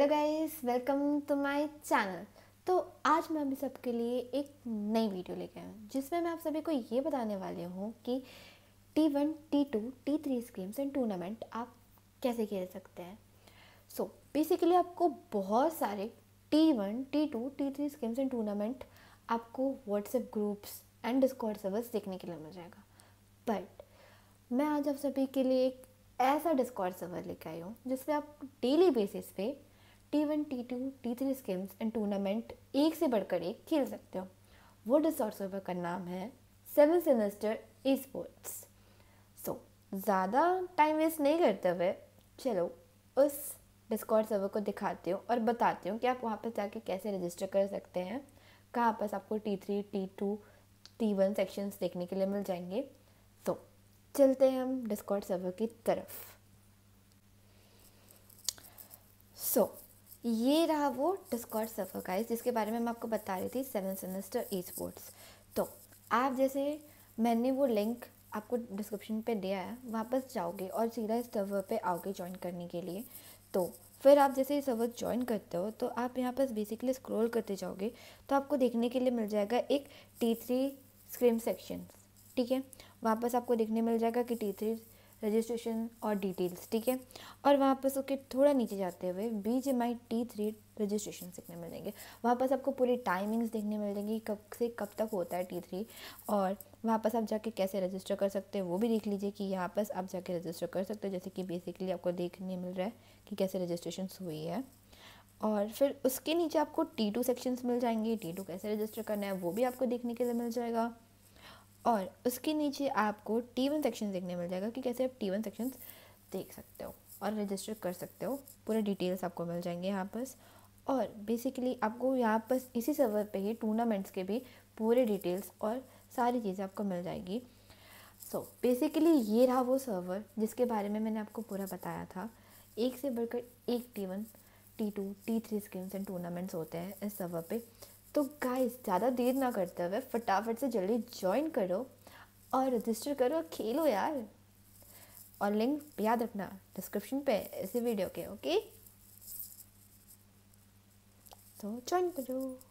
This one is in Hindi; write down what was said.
hello guys welcome to my channel तो आज मैं अभी सबके लिए एक नई वीडियो लेके आई हूँ जिसमें मैं आप सभी को ये बताने वाली हूँ कि T one T two T three schemes and tournament आप कैसे खेल सकते हैं सो बेसिकली आपको बहुत सारे T one T two T three schemes and tournament आपको WhatsApp groups and Discord servers देखने के लिए मिल जाएगा बट मैं आज आप सभी के लिए एक ऐसा डिस्कॉर्ड सर्वर लेके आई हूँ जिसमें आप डेली बेसिस पे T one T two T three schemes and tournament एक से बढ़कर एक खेल सकते हो वो रिसोर्स का नाम है seven semester esports so ज़्यादा टाइम वेस्ट नहीं करते हुए चलो उस डिस्कॉर्ड सर्वर को दिखाती हूँ और बताती हूँ कि आप वहाँ पर जाके कैसे रजिस्टर कर सकते हैं कहाँ पर आपको T three T two T one sections देखने के लिए मिल जाएंगे तो चलते हैं हम डिस्कॉर्ड सर्वर की तरफ सो so, ये रहा वो डिस्कॉर्ड सफर गाइस जिसके बारे में मैं आपको बता रही थी सेवन सेमेस्टर ई स्पोर्ट्स तो आप जैसे मैंने वो लिंक आपको डिस्क्रिप्शन पे दिया है वापस जाओगे और सीधा इस सर्वर पे आओगे ज्वाइन करने के लिए तो फिर आप जैसे ये सर्वर ज्वाइन करते हो तो आप यहाँ पर बेसिकली स्क्रॉल करते जाओगे तो आपको देखने के लिए मिल जाएगा एक टी थ्री स्क्रीम सेक्शन ठीक है वापस आपको देखने मिल जाएगा कि टी थ्री रजिस्ट्रेशन और डिटेल्स ठीक है और वापस उसके थोड़ा नीचे जाते हुए BGMI T three registration सीखने मिल जाएंगे वहाँ पर आपको पूरी टाइमिंग्स देखने मिल जाएंगी कब से कब तक होता है टी थ्री और वहाँ पर आप जाके कैसे रजिस्टर कर सकते हैं वो भी देख लीजिए कि यहाँ पर आप जाके रजिस्टर कर सकते हो जैसे कि बेसिकली आपको देखने मिल रहा है कि कैसे रजिस्ट्रेशन हुई है और फिर उसके नीचे आपको टी टू सेक्शंस मिल जाएंगे टी टू कैसे रजिस्टर करना है वो भी आपको देखने के लिए मिल जाएगा और उसके नीचे आपको टी वन सेक्शन देखने मिल जाएगा कि कैसे आप टी वन सेक्शन देख सकते हो और रजिस्टर कर सकते हो पूरे डिटेल्स आपको मिल जाएंगे यहाँ पर और बेसिकली आपको यहाँ पर इसी सर्वर पे ही टूर्नामेंट्स के भी पूरे डिटेल्स और सारी चीज़ें आपको मिल जाएगी सो so, बेसिकली ये रहा वो सर्वर जिसके बारे में मैंने आपको पूरा बताया था एक से बढ़कर एक T one T two T three schemes and tournaments होते हैं इस सर्वर पे तो गाइस ज़्यादा देर ना करते हुए फटाफट से जल्दी ज्वाइन करो और रजिस्टर करो खेलो यार और लिंक याद रखना डिस्क्रिप्शन पे इसी वीडियो के ओके तो ज्वाइन करो